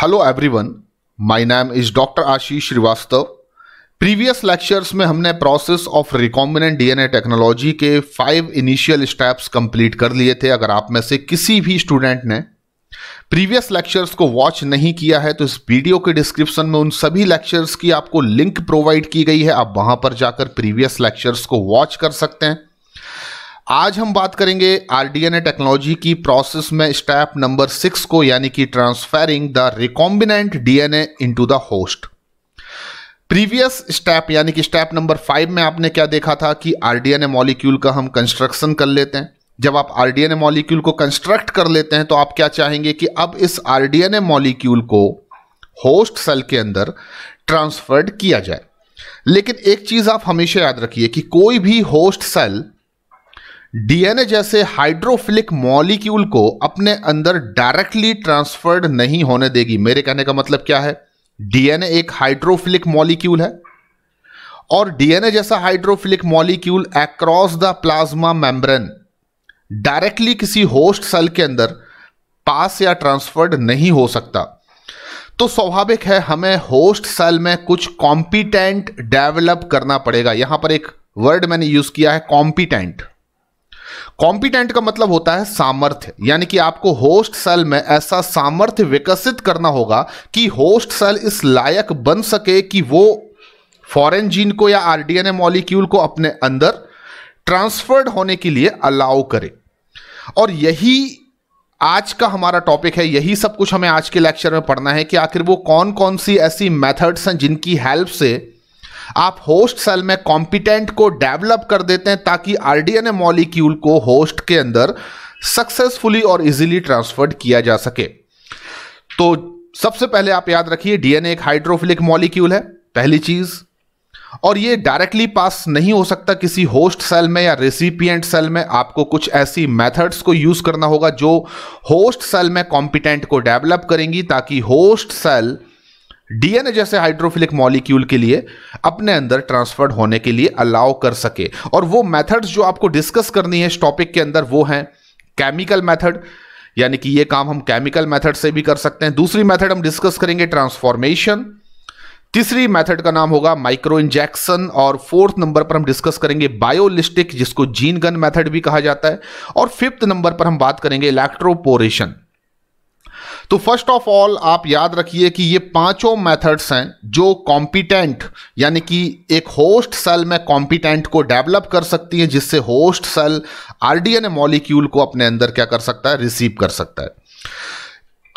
Hello everyone my name is doctor Ashish Shrivastava previous lectures में हमने process of recombinant DNA technology के five initial steps complete कर लिए थे अगर आप में से किसी भी स्टूडेंट ने प्रीवियस लेक्चर्स को वॉच नहीं किया है तो इस वीडियो के डिस्क्रिप्शन में उन सभी लेक्चर्स की आपको लिंक प्रोवाइड की गई है आप वहां पर जाकर प्रीवियस लेक्चर्स को वॉच कर सकते हैं आज हम बात करेंगे आरडीएनए टेक्नोलॉजी की प्रोसेस में स्टेप नंबर सिक्स को यानी कि transferring the recombinant DNA into the host previous step यानी कि स्टेप नंबर फाइव में आपने क्या देखा था कि आरडीएनए मॉलिक्यूल का हम कंस्ट्रक्शन कर लेते हैं जब आप आरडीएनए मॉलिक्यूल को कंस्ट्रक्ट कर लेते हैं तो आप क्या चाहेंगे कि अब इस आरडीएनए मॉलिक्यूल को होस्ट सेल के अंदर ट्रांसफर्ड किया जाए लेकिन एक चीज आप हमेशा याद रखिए कि कोई भी होस्ट सेल डीएनए जैसे हाइड्रोफिलिक मॉलिक्यूल को अपने अंदर डायरेक्टली ट्रांसफर्ड नहीं होने देगी मेरे कहने का मतलब क्या है डीएनए एक हाइड्रोफिलिक मॉलिक्यूल है और डीएनए जैसा hydrophilic molecule across the plasma membrane directly किसी होस्ट सेल के अंदर पास या ट्रांसफर्ड नहीं हो सकता तो स्वाभाविक है हमें होस्ट सेल में कुछ कॉम्पिटेंट डेवलप करना पड़ेगा यहां पर एक वर्ड मैंने यूज किया है कॉम्पिटेंट कॉम्पिटेंट का मतलब होता है सामर्थ्य यानी कि आपको होस्ट सेल में ऐसा सामर्थ्य विकसित करना होगा कि होस्ट सेल इस लायक बन सके कि वो फॉरेन जीन को या आरडीएनए मॉलिक्यूल को अपने अंदर ट्रांसफर्ड होने के लिए अलाउ करे और यही आज का हमारा टॉपिक है यही सब कुछ हमें आज के लेक्चर में पढ़ना है कि आखिर वो कौन कौन सी ऐसी मेथड्स हैं जिनकी हेल्प से आप होस्ट सेल में कॉम्पिटेंट को डेवलप कर देते हैं ताकि आरडीएनए मॉलिक्यूल को होस्ट के अंदर सक्सेसफुली और इजीली ट्रांसफर्ड किया जा सके तो सबसे पहले आप याद रखिए डीएनए एक हाइड्रोफिलिक मॉलिक्यूल है पहली चीज और ये डायरेक्टली पास नहीं हो सकता किसी होस्ट सेल में या रेसिपिएंट सेल में आपको कुछ ऐसी मेथड्स को यूज करना होगा जो होस्ट सेल में कॉम्पिटेंट को डेवलप करेंगी ताकि होस्ट सेल डीएनए जैसे हाइड्रोफिलिक मॉलिक्यूल के लिए अपने अंदर ट्रांसफर्ड होने के लिए अलाउ कर सके और वो मेथड्स जो आपको डिस्कस करनी है इस टॉपिक के अंदर वो हैं केमिकल मेथड यानी कि ये काम हम केमिकल मेथड से भी कर सकते हैं दूसरी मेथड हम डिस्कस करेंगे ट्रांसफॉर्मेशन तीसरी मेथड का नाम होगा माइक्रो इंजेक्शन और फोर्थ नंबर पर हम डिस्कस करेंगे बायोलिस्टिक जिसको जीन गन मेथड भी कहा जाता है और फिफ्थ नंबर पर हम बात करेंगे इलेक्ट्रोपोरेशन तो फर्स्ट ऑफ ऑल आप याद रखिए कि ये पांचों मेथड्स हैं जो कॉम्पिटेंट यानी कि एक होस्ट सेल में कॉम्पिटेंट को डेवलप कर सकती हैं जिससे होस्ट सेल आरडीएनए मॉलिक्यूल को अपने अंदर क्या कर सकता है रिसीव कर सकता है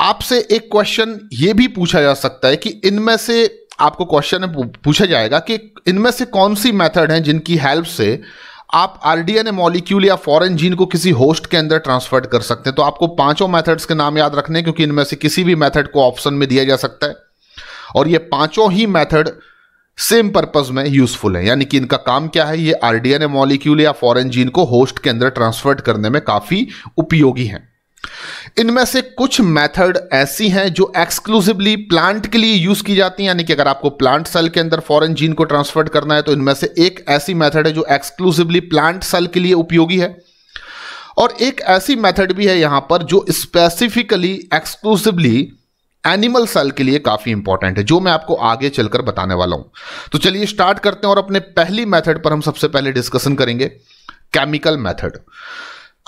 आपसे एक क्वेश्चन ये भी पूछा जा सकता है कि इनमें से आपको क्वेश्चन पूछा जाएगा कि इनमें से कौन सी मेथड है जिनकी हेल्प से आप आरडीएनए मॉलिक्यूल या फॉरेन जीन को किसी होस्ट के अंदर ट्रांसफर कर सकते हैं तो आपको पांचों मेथड्स के नाम याद रखने क्योंकि इनमें से किसी भी मेथड को ऑप्शन में दिया जा सकता है और ये पांचों ही मेथड सेम पर्पज में यूजफुल है यानी कि इनका काम क्या है ये आरडीएनए मॉलिक्यूल या फॉरेन जीन को होस्ट के अंदर ट्रांसफर करने में काफी उपयोगी है इनमें से कुछ मेथड ऐसी हैं जो एक्सक्लूसिवली प्लांट के लिए यूज की जाती हैं यानी कि अगर आपको प्लांट सेल के अंदर फॉरेन जीन को ट्रांसफर करना है तो इनमें से एक ऐसी मेथड है जो एक्सक्लूसिवली प्लांट सेल के लिए उपयोगी है और एक ऐसी मेथड भी है यहां पर जो स्पेसिफिकली एक्सक्लूसिवली एनिमल सेल के लिए काफी इंपॉर्टेंट है जो मैं आपको आगे चलकर बताने वाला हूं तो चलिए स्टार्ट करते हैं और अपने पहली मेथड पर हम सबसे पहले डिस्कशन करेंगे केमिकल मेथड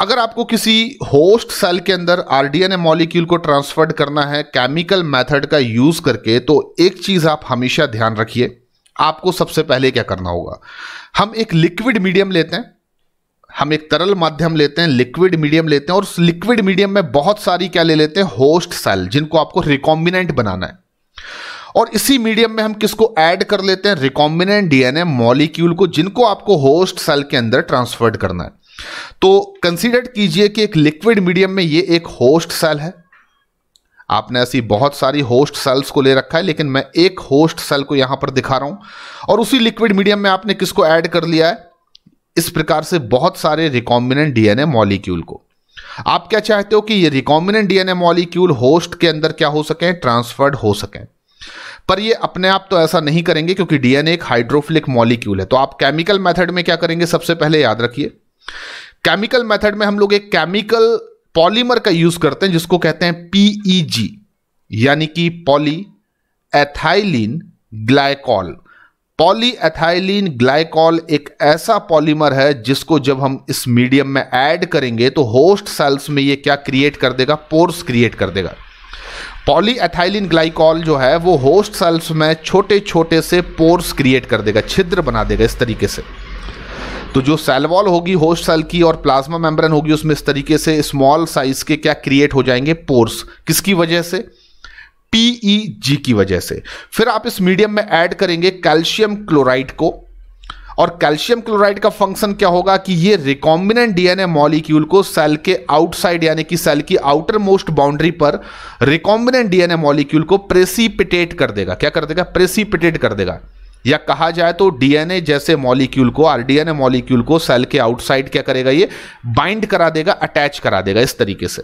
अगर आपको किसी होस्ट सेल के अंदर ए मॉलिक्यूल को ट्रांसफर्ड करना है केमिकल मेथड का यूज करके तो एक चीज आप हमेशा ध्यान रखिए आपको सबसे पहले क्या करना होगा हम एक लिक्विड मीडियम लेते हैं हम एक तरल माध्यम लेते हैं लिक्विड मीडियम लेते हैं और उस लिक्विड मीडियम में बहुत सारी क्या ले लेते हैं होस्ट सेल जिनको आपको रिकॉम्बिनेंट बनाना है और इसी मीडियम में हम किसको ऐड कर लेते हैं रिकॉम्बिनेंट डीएनए मॉलिक्यूल को जिनको आपको होस्ट सेल के अंदर ट्रांसफर्ड करना है तो कंसीडर कीजिए कि एक लिक्विड मीडियम में ये एक होस्ट सेल है आपने ऐसी बहुत सारी होस्ट सेल्स को ले रखा है लेकिन मैं एक होस्ट सेल को यहां पर दिखा रहा हूं और उसी लिक्विड मीडियम में आपने किसको ऐड कर लिया है इस प्रकार से बहुत सारे रिकॉम्बिनेंट डीएनए मॉलिक्यूल को आप क्या चाहते हो कि ये रिकॉम्बिनेंट डीएनए मॉलिक्यूल होस्ट के अंदर क्या हो सके ट्रांसफर्ड हो सके पर ये अपने आप तो ऐसा नहीं करेंगे क्योंकि डीएनए एक हाइड्रोफिलिक मॉलिक्यूल है तो आप केमिकल मेथड में क्या करेंगे सबसे पहले याद रखिए केमिकल मेथड में हम लोग एक केमिकल पॉलीमर का यूज करते हैं जिसको कहते हैं पीईजी e यानी कि polyethylene glycol polyethylene glycol एक ऐसा पॉलीमर है जिसको जब हम इस मीडियम में ऐड करेंगे तो होस्ट सेल्स में ये क्या क्रिएट कर देगा पोर्स क्रिएट कर देगा पॉली एथाइलिन ग्लाइकॉल जो है वो होस्ट सेल्स में छोटे छोटे से पोर्स क्रिएट कर देगा छिद्र बना देगा इस तरीके से तो जो सेल वॉल होगी होस्ट सेल की और प्लाज्मा मेम्ब्रेन होगी उसमें इस तरीके से स्मॉल साइज के क्या क्रिएट हो जाएंगे पोर्स किसकी वजह से पीईजी e की वजह से फिर आप इस मीडियम में ऐड करेंगे कैल्शियम क्लोराइड को और कैल्शियम क्लोराइड का फंक्शन क्या होगा कि ये रिकॉम्बिनेंट डीएनए मॉलिक्यूल को सेल के आउटसाइड यानी कि सेल की आउटर मोस्ट बाउंड्री पर रिकॉम्बिनेंट डीएनए मॉलिक्यूल को प्रेसिपिटेट कर देगा क्या कर देगा प्रेसिपिटेट कर देगा या कहा जाए तो डीएनए जैसे मॉलिक्यूल को आरडीएनए मॉलिक्यूल को सेल के आउटसाइड क्या करेगा ये बाइंड करा देगा अटैच करा देगा इस तरीके से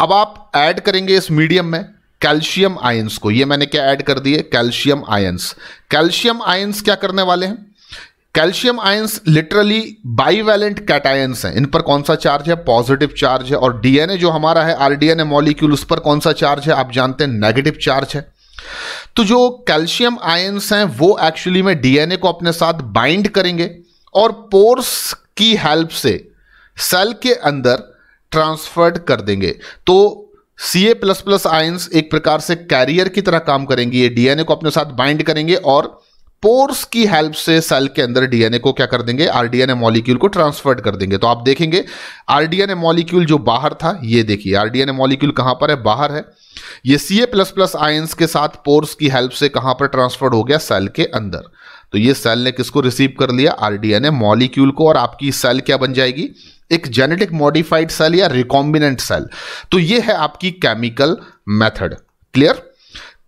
अब आप ऐड करेंगे इस मीडियम में कैल्शियम आयंस को ये मैंने क्या ऐड कर दिए कैल्शियम आयंस कैल्शियम आयंस क्या करने वाले हैं calcium ions literally bivalent cations हैं इन पर कौन सा चार्ज है पॉजिटिव चार्ज है और डीएनए जो हमारा है आरडीएनए मॉलिक्यूल उस पर कौन सा चार्ज है आप जानते हैं नेगेटिव चार्ज है तो जो कैल्शियम आयंस हैं वो एक्चुअली में डीएनए को अपने साथ बाइंड करेंगे और पोर्स की हेल्प से सेल के अंदर ट्रांसफर्ड कर देंगे तो C A plus plus ions एक प्रकार से कैरियर की तरह काम करेंगी ये डीएनए को अपने साथ बाइंड करेंगे और पोर्स की हेल्प से सेल के अंदर डीएनए को क्या कर देंगे आरडीएनए मॉलिक्यूल को ट्रांसफर्ड कर देंगे तो आप देखेंगे आरडीएनए मॉलिक्यूल जो बाहर था ये देखिए आरडीएनए मॉलिक्यूल कहां पर है बाहर है ये सीए प्लस प्लस आयंस के साथ पोर्स की हेल्प से कहां पर ट्रांसफर्ड हो गया सेल के अंदर तो ये सेल ने किसको रिसीव कर लिया आरडीएनए मॉलिक्यूल को और आपकी सेल क्या बन जाएगी एक जेनेटिक मॉडिफाइड सेल या रिकॉम्बिनेंट सेल तो ये है आपकी chemical method clear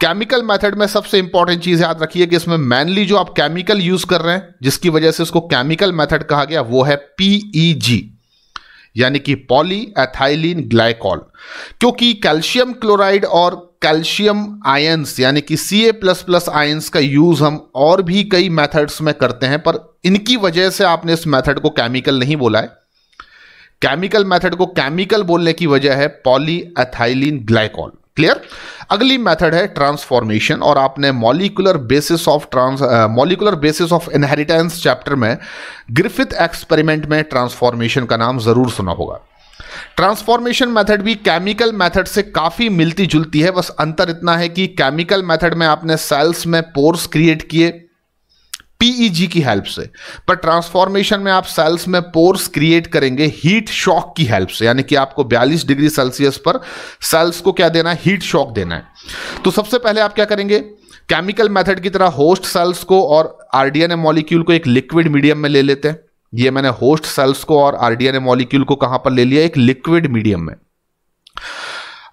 chemical method में सबसे इंपॉर्टेंट चीज याद रखिए कि इसमें मेनली जो आप केमिकल यूज कर रहे हैं जिसकी वजह से उसको केमिकल मेथड कहा गया वो है पीईजी e यानी कि पॉली एथाइलिन ग्लाइकॉल क्योंकि कैल्शियम क्लोराइड और कैल्शियम आयंस यानी कि C A plus plus ions का यूज हम और भी कई मेथड्स में करते हैं पर इनकी वजह से आपने इस मेथड को केमिकल नहीं बोला है केमिकल मेथड को केमिकल बोलने की वजह है पॉली एथाइलिन ग्लाइकॉल क्लियर अगली मेथड है ट्रांसफॉर्मेशन और आपने molecular basis of trans molecular basis of inheritance chapter में ग्रिफिथ एक्सपेरिमेंट में ट्रांसफॉर्मेशन का नाम ज़रूर सुना होगा ट्रांसफॉर्मेशन मेथड भी केमिकल मेथड से काफ़ी मिलती जुलती है बस अंतर इतना है कि केमिकल मेथड में आपने सेल्स में पोर्स क्रिएट किए पीईजी e की हेल्प से पर ट्रांसफॉर्मेशन में आप सेल्स में पोर्स क्रिएट करेंगे हीट शॉक की हेल्प से यानी कि आपको 42 डिग्री सेल्सियस पर सेल्स को क्या देना है हीट शॉक देना है तो सबसे पहले आप क्या करेंगे केमिकल मेथड की तरह होस्ट सेल्स को और आरडीएनए मॉलिक्यूल को एक लिक्विड मीडियम में ले लेते हैं ये मैंने होस्ट सेल्स को और आरडीएनए मॉलिक्यूल को कहां पर ले लिया एक लिक्विड मीडियम में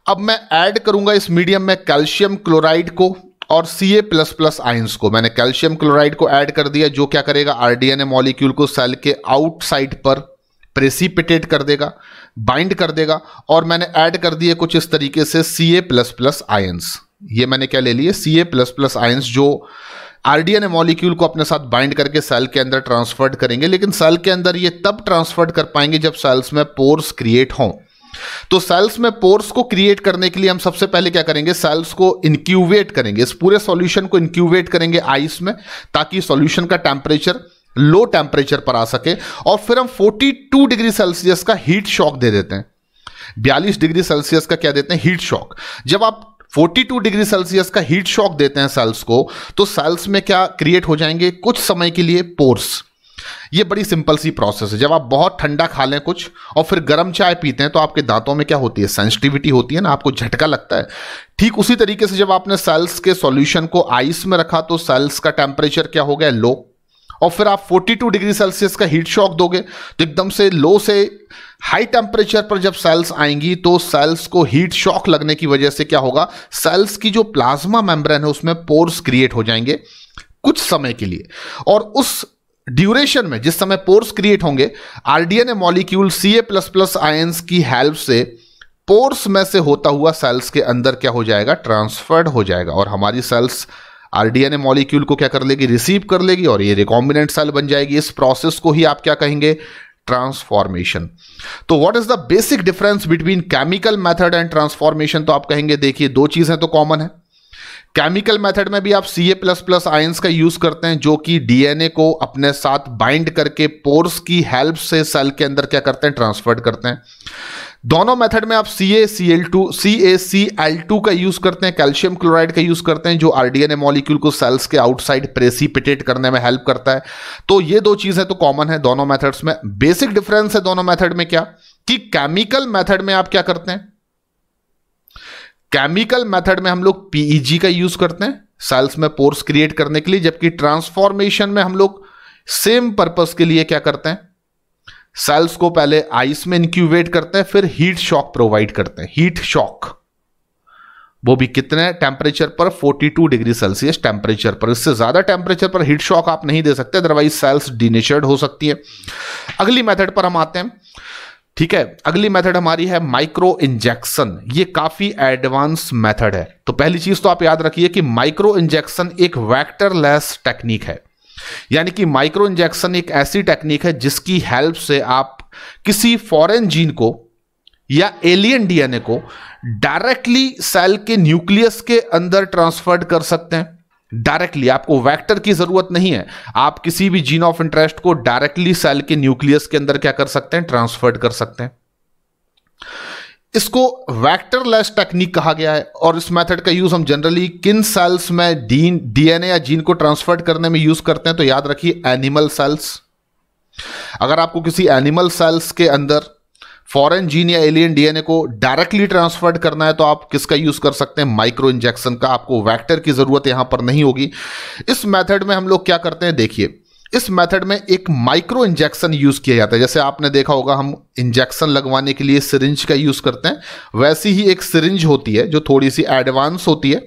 अब मैं ऐड करूंगा इस मीडियम में कैल्शियम क्लोराइड को और C A plus plus ions को मैंने कैल्शियम क्लोराइड को ऐड कर दिया जो क्या करेगा आरडीएनए मॉलिक्यूल को सेल के आउटसाइड पर प्रेसिपिटेट कर देगा बाइंड कर देगा और मैंने ऐड कर दिए कुछ इस तरीके से C A plus plus ions ये मैंने क्या ले लिए C A plus plus ions जो आरडीएनए मॉलिक्यूल को अपने साथ बाइंड करके सेल के अंदर ट्रांसफर्ड करेंगे लेकिन सेल के अंदर ये तब ट्रांसफर्ड कर पाएंगे जब सेल्स में पोर्स क्रिएट हों तो सेल्स में पोर्स को क्रिएट करने के लिए हम सबसे पहले क्या करेंगे सेल्स को इंक्यूबेट करेंगे इस पूरे सॉल्यूशन को इंक्यूबेट करेंगे आइस में ताकि सॉल्यूशन का टेम्परेचर लो टेम्परेचर पर आ सके और फिर हम 42 डिग्री सेल्सियस का हीट शॉक दे देते हैं 42 डिग्री सेल्सियस का क्या देते हैं हीट शॉक जब आप 42 डिग्री सेल्सियस का हीट शॉक देते हैं सेल्स को तो सेल्स में क्या क्रिएट हो जाएंगे कुछ समय के लिए पोर्स ये बड़ी सिंपल सी प्रोसेस है जब आप बहुत ठंडा खा लें कुछ और फिर गर्म चाय पीते हैं तो आपके दांतों में क्या होती है सेंसिटिविटी होती है ना आपको झटका लगता है ठीक उसी तरीके से जब आपने सेल्स के सॉल्यूशन को आइस में रखा तो सेल्स का टेम्परेचर क्या हो गया लो और फिर आप 42 डिग्री सेल्सियस का हीट शॉक दोगे तो एकदम से लो से हाई टेम्परेचर पर जब सेल्स आएंगी तो सेल्स को हीट शॉक लगने की वजह से क्या होगा सेल्स की जो प्लाज्मा मेम्ब्रेन है उसमें पोर्स क्रिएट हो जाएंगे कुछ समय के लिए और उस ड्यूरेशन में जिस समय पोर्स क्रिएट होंगे rDNA molecule C A plus plus ion की हेल्प से पोर्स में से होता हुआ सेल्स के अंदर क्या हो जाएगा ट्रांसफर्ड हो जाएगा और हमारी सेल्स आरडीएनए मॉलिक्यूल को क्या कर लेगी रिसीव कर लेगी और ये रिकॉम्बिनेंट सेल बन जाएगी इस प्रोसेस को ही आप क्या कहेंगे ट्रांसफॉर्मेशन तो what is the basic difference between chemical method and transformation तो आप कहेंगे देखिए दो चीजें तो कॉमन है केमिकल मेथड में भी आप C A plus plus ions का यूज करते हैं जो कि डीएनए को अपने साथ बाइंड करके पोर्स की हेल्प से सेल के अंदर क्या करते हैं ट्रांसफर्ड करते हैं दोनों मेथड में आप C A C L two C A C L two का यूज करते हैं कैल्शियम क्लोराइड का यूज करते हैं जो आरडीएनए मॉलिक्यूल को सेल्स के आउटसाइड प्रेसिपिटेट करने में हेल्प करता है तो ये दो चीजें तो कॉमन है दोनों मेथड्स में बेसिक डिफरेंस है दोनों मेथड में क्या कि केमिकल मेथड में आप क्या करते हैं केमिकल मेथड में हम लोग पीईजी e का यूज करते हैं सेल्स में पोर्स क्रिएट करने के लिए जबकि ट्रांसफॉर्मेशन में हम लोग सेम पर्पस के लिए क्या करते हैं सेल्स को पहले आइस में इंक्यूबेट करते हैं फिर हीट शॉक प्रोवाइड करते हैं हीट शॉक वो भी कितने टेम्परेचर पर 42 डिग्री सेल्सियस टेम्परेचर पर इससे ज्यादा टेम्परेचर पर हीट शॉक आप नहीं दे सकते अदरवाइज सेल्स डिनेचर्ड हो सकती है अगली मेथड पर हम आते हैं ठीक है अगली मेथड हमारी है माइक्रो इंजेक्शन ये काफी एडवांस मेथड है तो पहली चीज तो आप याद रखिए कि माइक्रो इंजेक्शन एक वैक्टरलेस टेक्निक है यानी कि माइक्रो इंजेक्शन एक ऐसी टेक्निक है जिसकी हेल्प से आप किसी फॉरेन जीन को या एलियन डीएनए को डायरेक्टली सेल के न्यूक्लियस के अंदर ट्रांसफर्ड कर सकते हैं डायरेक्टली आपको वेक्टर की जरूरत नहीं है आप किसी भी जीन ऑफ इंटरेस्ट को डायरेक्टली सेल के न्यूक्लियस के अंदर क्या कर सकते हैं ट्रांसफर्ड कर सकते हैं इसको लेस टेक्निक कहा गया है और इस मेथड का यूज हम जनरली किन सेल्स में डीन डीएनए या जीन को ट्रांसफर्ड करने में यूज करते हैं तो याद रखिए एनिमल सेल्स अगर आपको किसी एनिमल सेल्स के अंदर फॉरेन जीन या एलियन डीएनए को डायरेक्टली ट्रांसफर्ड करना है तो आप किसका यूज कर सकते हैं माइक्रो इंजेक्शन का आपको वैक्टर की जरूरत यहां पर नहीं होगी इस मेथड में हम लोग क्या करते हैं देखिए इस मेथड में एक माइक्रो इंजेक्शन यूज किया जाता है जैसे आपने देखा होगा हम इंजेक्शन लगवाने के लिए सिरिंज का यूज करते हैं वैसी ही एक सिरिंज होती है जो थोड़ी सी एडवांस होती है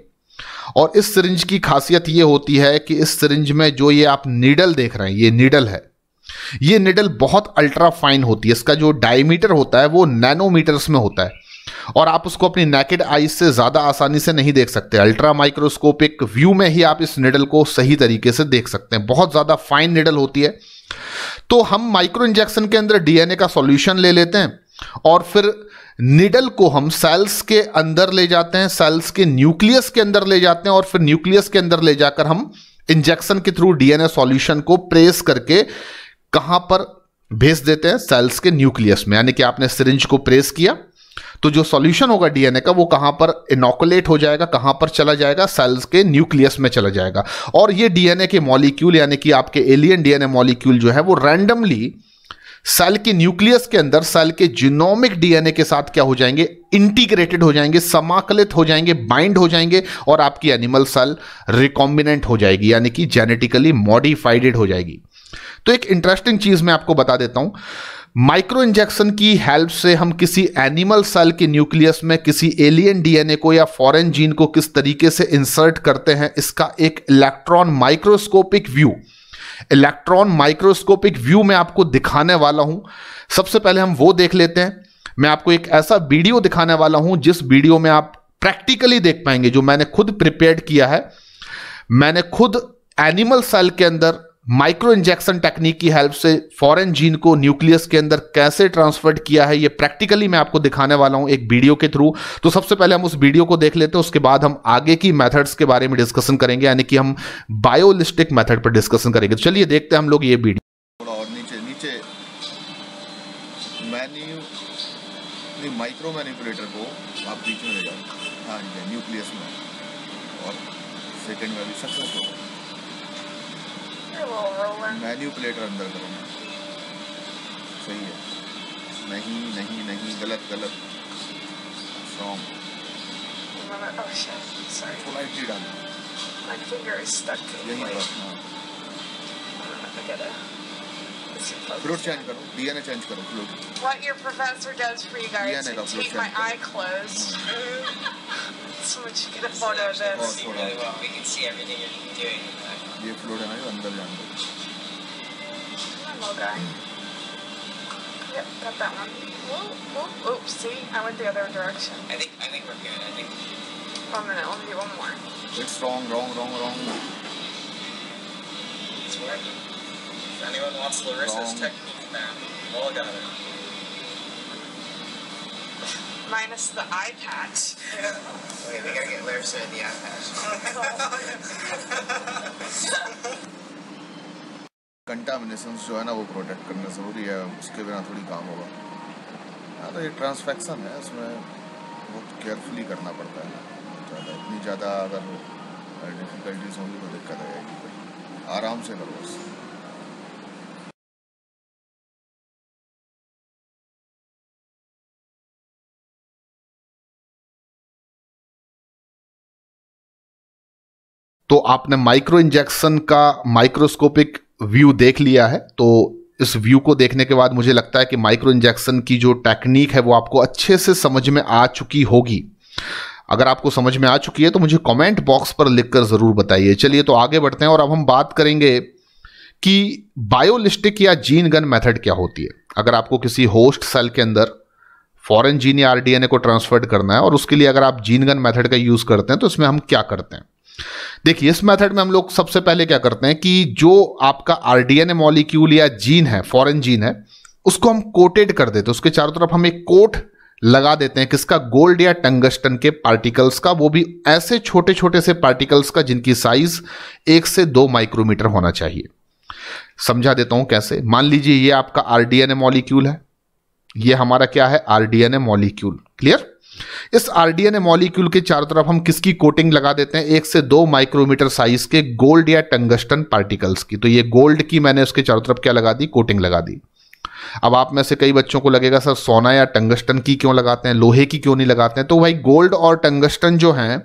और इस सिरिंज की खासियत ये होती है कि इस सिरिंज में जो ये आप नीडल देख रहे हैं ये नीडल है ये निडल बहुत अल्ट्रा फाइन होती है इसका जो डायमीटर होता है वो नैनोमीटर्स में होता है और आप उसको अपनी नेकेड आईज से ज़्यादा आसानी से नहीं देख सकते अल्ट्रा माइक्रोस्कोपिक व्यू में ही आप इस निडल को सही तरीके से देख सकते हैं बहुत ज़्यादा फाइन निडल होती है तो हम माइक्रो इंजेक्शन के अंदर डीएनए का सॉल्यूशन ले लेते हैं और फिर निडल को हम सेल्स के अंदर ले जाते हैं सेल्स के न्यूक्लियस के अंदर ले जाते हैं और फिर न्यूक्लियस के अंदर ले जाकर हम इंजेक्शन के थ्रू डीएनए सॉल्यूशन को प्रेस करके कहां पर भेज देते हैं सेल्स के न्यूक्लियस में यानी कि आपने सिरिंज को प्रेस किया तो जो सॉल्यूशन होगा डीएनए का वो कहां पर इनोकुलेट हो जाएगा कहां पर चला जाएगा सेल्स के न्यूक्लियस में चला जाएगा और ये डीएनए के मॉलिक्यूल यानी कि आपके एलियन डीएनए मॉलिक्यूल जो है वो रैंडमली सेल के न्यूक्लियस के अंदर सेल के जीनोमिक डीएनए के साथ क्या हो जाएंगे इंटीग्रेटेड हो जाएंगे समाकलित हो जाएंगे बाइंड हो जाएंगे और आपकी एनिमल सेल रिकॉम्बिनेंट हो जाएगी यानी कि जेनेटिकली मॉडिफाइडेड हो जाएगी तो एक इंटरेस्टिंग चीज़ मैं आपको बता देता हूं माइक्रो इंजेक्शन की हेल्प से हम किसी एनिमल सेल के न्यूक्लियस में किसी एलियन डीएनए को या फॉरेन जीन को किस तरीके से इंसर्ट करते हैं इसका एक electron microscopic view electron microscopic view में आपको दिखाने वाला हूं सबसे पहले हम वो देख लेते हैं मैं आपको एक ऐसा वीडियो दिखाने वाला हूं जिस वीडियो में आप प्रैक्टिकली देख पाएंगे जो मैंने खुद प्रिपेयर किया है मैंने खुद एनिमल सेल के अंदर माइक्रो इंजेक्शन टेक्निक की हेल्प से फॉरेन जीन को न्यूक्लियस के अंदर कैसे ट्रांसफर्ड किया है ये प्रैक्टिकली मैं आपको दिखाने वाला हूं एक वीडियो के थ्रू तो सबसे पहले हम उस वीडियो को देख लेते हैं उसके बाद हम आगे की मेथड्स के बारे में डिस्कशन करेंगे यानी कि हम बायोलिस्टिक मेथड पर डिस्कशन करेंगे तो चलिए देखते हैं हम लोग ये वीडियो और नीचे नीचे माइक्रो मैनिपुलेटर को आप बीच में ले जाओ हाँ न्यूक्लियस में और सेकेंड में भी सक्सेस होगा से अंदर सही है नहीं नहीं नहीं गलत गलत wrong Oh shit, sorry. My finger is stuck to the plate. I gotta... change करो, DNA change करो, float. What your professor does for you guys DNA is keep my eye closed. Mm-hmm. so much you get a photo of this. We can see everything you're doing. Yep, got that one. oops, see? I went the other direction. I think, I think we're good, I think. let do one more. It's wrong, wrong, wrong, wrong. It's working. If anyone wants Larissa's technique, man, all got it. minus the eye patch. Yeah. Okay, we gotta get Larissa in the eye patch. Contamination जो है ना वो protect करना ज़रूरी है उसके बिना थोड़ी काम होगा हाँ तो ये ट्रांसफेक्शन है उसमें बहुत केयरफुली करना पड़ता है ज़्यादा इतनी ज़्यादा अगर डिफिकल्टीज होंगी तो दिक्कत आएगी आराम से करो उससे तो आपने माइक्रो इंजेक्शन का माइक्रोस्कोपिक व्यू देख लिया है तो इस व्यू को देखने के बाद मुझे लगता है कि माइक्रो इंजेक्शन की जो टेक्निक है वो आपको अच्छे से समझ में आ चुकी होगी अगर आपको समझ में आ चुकी है तो मुझे कमेंट बॉक्स पर लिखकर ज़रूर बताइए चलिए तो आगे बढ़ते हैं और अब हम बात करेंगे कि बायोलिस्टिक या जीन गन मेथड क्या होती है अगर आपको किसी होस्ट सेल के अंदर फॉरेन जीन या आरडीएनए को ट्रांसफर्ड करना है और उसके लिए अगर आप जीन गन मेथड का यूज़ करते हैं तो इसमें हम क्या करते हैं देखिए इस मेथड में हम लोग सबसे पहले क्या करते हैं कि जो आपका आरडीएनए मॉलिक्यूल या जीन है फॉरेन जीन है उसको हम कोटेड कर देते हैं उसके चारों तरफ हम एक कोट लगा देते हैं किसका गोल्ड या टंगस्टन के पार्टिकल्स का वो भी ऐसे छोटे छोटे से पार्टिकल्स का जिनकी साइज एक से दो माइक्रोमीटर होना चाहिए समझा देता हूं कैसे मान लीजिए ये आपका आरडीएनए मॉलिक्यूल है ये हमारा क्या है आरडीएनए मॉलिक्यूल क्लियर इस आरडीएनए मॉलिक्यूल के चारों तरफ हम किसकी कोटिंग लगा देते हैं एक से दो माइक्रोमीटर साइज के गोल्ड या टंगस्टन पार्टिकल्स की तो ये गोल्ड की मैंने उसके चारों तरफ क्या लगा दी कोटिंग लगा दी अब आप में से कई बच्चों को लगेगा सर सोना या टंगस्टन की क्यों लगाते हैं लोहे की क्यों नहीं लगाते हैं तो भाई गोल्ड और टंगस्टन जो हैं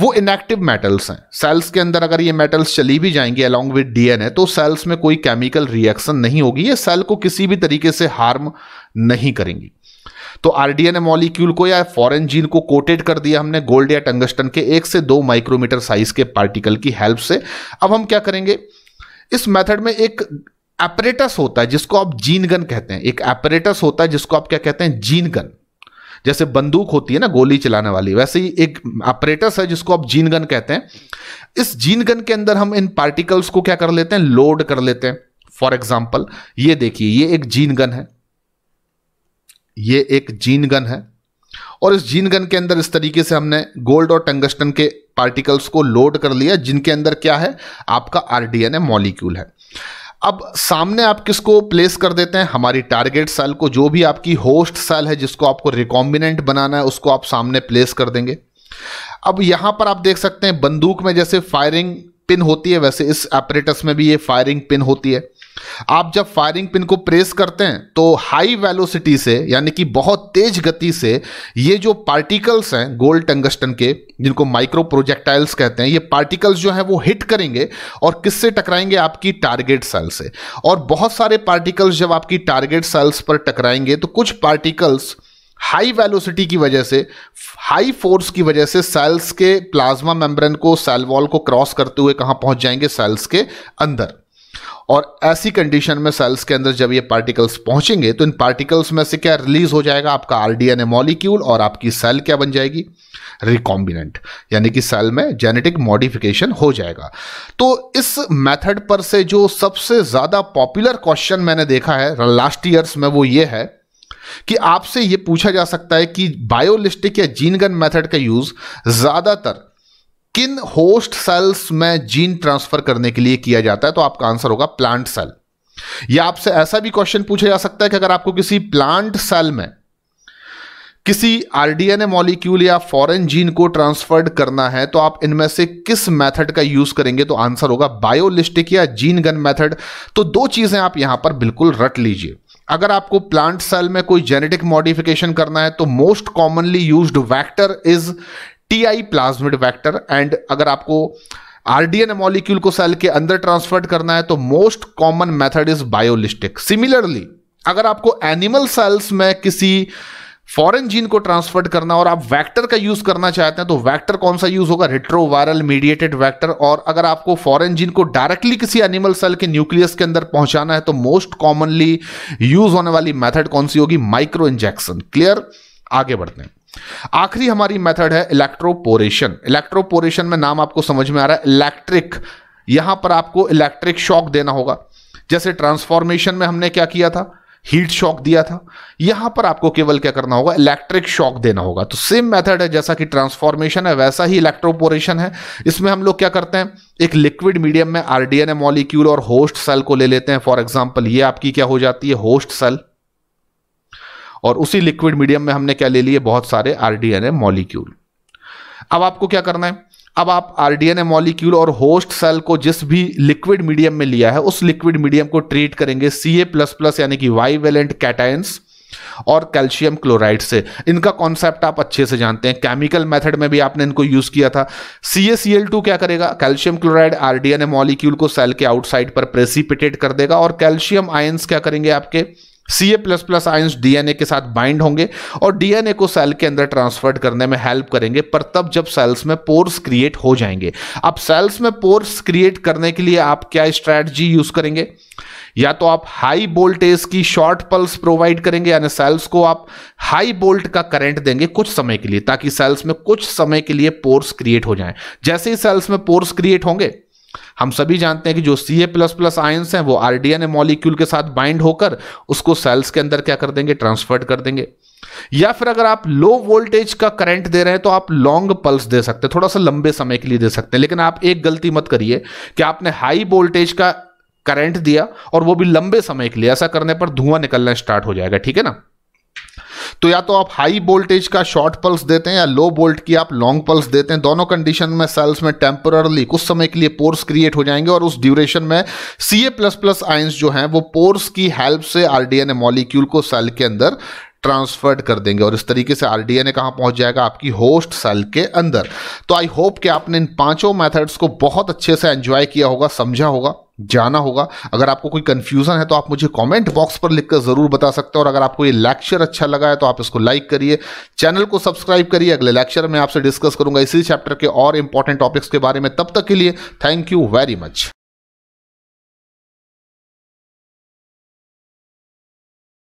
वो इनएक्टिव मेटल्स हैं सेल्स के अंदर अगर ये मेटल्स चली भी जाएंगे अलॉन्ग विद डीएनए तो सेल्स में कोई केमिकल रिएक्शन नहीं होगी ये सेल को किसी भी तरीके से हार्म नहीं करेंगी तो आरडीएनए मॉलिक्यूल को या फॉरेन जीन को कोटेड कर दिया हमने गोल्ड या टंगस्टन के एक से दो माइक्रोमीटर साइज के पार्टिकल की हेल्प से अब हम क्या करेंगे इस मेथड में एक एपरेटस होता है जिसको आप जीन गन कहते हैं एक एपरेटस होता है जिसको आप क्या कहते हैं जीन गन जैसे बंदूक होती है ना गोली चलाने वाली वैसे ही एक ऑपरेटस है जिसको आप जीन गन कहते हैं इस जीन गन के अंदर हम इन पार्टिकल्स को क्या कर लेते हैं लोड कर लेते हैं फॉर एग्जाम्पल ये देखिए ये एक जीन गन है ये एक जीन गन है और इस जीन गन के अंदर इस तरीके से हमने गोल्ड और टंगस्टन के पार्टिकल्स को लोड कर लिया जिनके अंदर क्या है आपका आरडीएनए मॉलिक्यूल है अब सामने आप किसको प्लेस कर देते हैं हमारी टारगेट सेल को जो भी आपकी होस्ट सेल है जिसको आपको रिकॉम्बिनेंट बनाना है उसको आप सामने प्लेस कर देंगे अब यहां पर आप देख सकते हैं बंदूक में जैसे फायरिंग पिन होती है वैसे इस एपरेटस में भी ये फायरिंग पिन होती है आप जब फायरिंग पिन को प्रेस करते हैं तो हाई वेलोसिटी से यानी कि बहुत तेज गति से ये जो पार्टिकल्स हैं गोल्ड टंगस्टन के जिनको माइक्रो प्रोजेक्टाइल्स कहते हैं ये पार्टिकल्स जो हैं वो हिट करेंगे और किससे टकराएंगे आपकी टारगेट सेल से और बहुत सारे पार्टिकल्स जब आपकी टारगेट सेल्स पर टकराएंगे तो कुछ पार्टिकल्स हाई वेलोसिटी की वजह से हाई फोर्स की वजह से सेल्स के प्लाज्मा मेम्ब्रेन को सेल वॉल को क्रॉस करते हुए कहाँ पहुंच जाएंगे सेल्स के अंदर और ऐसी कंडीशन में सेल्स के अंदर जब ये पार्टिकल्स पहुंचेंगे तो इन पार्टिकल्स में से क्या रिलीज हो जाएगा आपका आरडीएनए मॉलिक्यूल और आपकी सेल क्या बन जाएगी रिकॉम्बिनेंट यानी कि सेल में जेनेटिक मॉडिफिकेशन हो जाएगा तो इस मेथड पर से जो सबसे ज़्यादा पॉपुलर क्वेश्चन मैंने देखा है लास्ट ईयर्स में वो ये है कि आपसे ये पूछा जा सकता है कि बायोलिस्टिक या जीनगन मेथड का यूज़ ज़्यादातर किन होस्ट सेल्स में जीन ट्रांसफर करने के लिए किया जाता है तो आपका आंसर होगा प्लांट सेल या आपसे ऐसा भी क्वेश्चन पूछा जा सकता है कि अगर आपको किसी प्लांट सेल में किसी आरडीएनए मॉलिक्यूल या फॉरेन जीन को ट्रांसफर्ड करना है तो आप इनमें से किस मेथड का यूज करेंगे तो आंसर होगा बायोलिस्टिक या जीन गन मेथड तो दो चीजें आप यहां पर बिल्कुल रट लीजिए अगर आपको प्लांट सेल में कोई जेनेटिक मॉडिफिकेशन करना है तो most commonly used vector is T I plasmid vector and अगर आपको आरडीएनए मॉलिक्यूल को सेल के अंदर ट्रांसफर्ड करना है तो most common method is biolistic similarly अगर आपको एनिमल सेल्स में किसी फॉरेन जीन को ट्रांसफर्ड करना और आप वैक्टर का यूज करना चाहते हैं तो वैक्टर कौन सा यूज होगा रिट्रोवायरल मीडिएटेड वैक्टर और अगर आपको फॉरेन जीन को डायरेक्टली किसी एनिमल सेल के न्यूक्लियस के अंदर पहुंचाना है तो मोस्ट कॉमनली यूज होने वाली मेथड कौन सी होगी माइक्रो इंजेक्शन क्लियर आगे बढ़ते हैं आखिरी हमारी मेथड है इलेक्ट्रोपोरेशन इलेक्ट्रोपोरेशन में नाम आपको समझ में आ रहा है इलेक्ट्रिक यहां पर आपको इलेक्ट्रिक शॉक देना होगा जैसे ट्रांसफॉर्मेशन में हमने क्या किया था हीट शॉक दिया था यहां पर आपको केवल क्या करना होगा इलेक्ट्रिक शॉक देना होगा तो सेम मेथड है जैसा कि ट्रांसफॉर्मेशन है वैसा ही इलेक्ट्रोपोरेशन है इसमें हम लोग क्या करते हैं एक लिक्विड मीडियम में आरडीएनए मॉलिक्यूल और होस्ट सेल को ले लेते हैं फॉर एग्जाम्पल ये आपकी क्या हो जाती है होस्ट सेल और उसी लिक्विड मीडियम में हमने क्या ले लिए बहुत सारे आरडीएनए मॉलिक्यूल अब आपको क्या करना है अब आप आरडीएनए मॉलिक्यूल और होस्ट सेल को जिस भी लिक्विड मीडियम में लिया है उस लिक्विड मीडियम को ट्रीट करेंगे सी ए प्लस प्लस यानी कि वाई वेलेंट कैटायंस और कैल्शियम क्लोराइड से इनका कॉन्सेप्ट आप अच्छे से जानते हैं केमिकल मेथड में भी आपने इनको यूज किया था सी ए सी एल टू क्या करेगा कैल्शियम क्लोराइड आरडीएनए मॉलिक्यूल को सेल के आउटसाइड पर प्रेसिपिटेट कर देगा और कैल्शियम आयंस क्या करेंगे आपके C A plus plus ions DNA के साथ बाइंड होंगे और डीएनए को सेल के अंदर ट्रांसफर्ड करने में हेल्प करेंगे पर तब जब सेल्स में पोर्स क्रिएट हो जाएंगे अब सेल्स में पोर्स क्रिएट करने के लिए आप क्या स्ट्रेटजी यूज करेंगे या तो आप हाई वोल्टेज की शॉर्ट पल्स प्रोवाइड करेंगे यानी सेल्स को आप हाई वोल्ट का करंट देंगे कुछ समय के लिए ताकि सेल्स में कुछ समय के लिए पोर्स क्रिएट हो जाए जैसे ही सेल्स में पोर्स क्रिएट होंगे हम सभी जानते हैं कि जो C A plus plus ions हैं वो R D N A molecule के साथ बाइंड होकर उसको सेल्स के अंदर क्या कर देंगे ट्रांसफर्ड कर देंगे या फिर अगर आप लो वोल्टेज का करंट दे रहे हैं तो आप लॉन्ग पल्स दे सकते हैं थोड़ा सा लंबे समय के लिए दे सकते हैं लेकिन आप एक गलती मत करिए कि आपने हाई वोल्टेज का करंट दिया और वो भी लंबे समय के लिए ऐसा करने पर धुआं निकलना स्टार्ट हो जाएगा ठीक है ना तो या तो आप हाई वोल्टेज का शॉर्ट पल्स देते हैं या लो वोल्ट की आप लॉन्ग पल्स देते हैं दोनों कंडीशन में सेल्स में टेम्पररली कुछ समय के लिए पोर्स क्रिएट हो जाएंगे और उस ड्यूरेशन में C A plus plus ions जो हैं वो पोर्स की हेल्प से आरडीएनए मॉलिक्यूल को सेल के अंदर ट्रांसफर्ड कर देंगे और इस तरीके से आर डी पहुंच कहाँ पहुँच जाएगा आपकी होस्ट सेल के अंदर तो आई होप कि आपने इन पांचों मेथड्स को बहुत अच्छे से एंजॉय किया होगा समझा होगा जाना होगा अगर आपको कोई कंफ्यूजन है तो आप मुझे कमेंट बॉक्स पर लिखकर ज़रूर बता सकते हैं और अगर आपको ये लेक्चर अच्छा लगा है तो आप इसको लाइक करिए चैनल को सब्सक्राइब करिए अगले लेक्चर में आपसे डिस्कस करूंगा इसी चैप्टर के और इंपॉर्टेंट टॉपिक्स के बारे में तब तक के लिए थैंक यू वेरी मच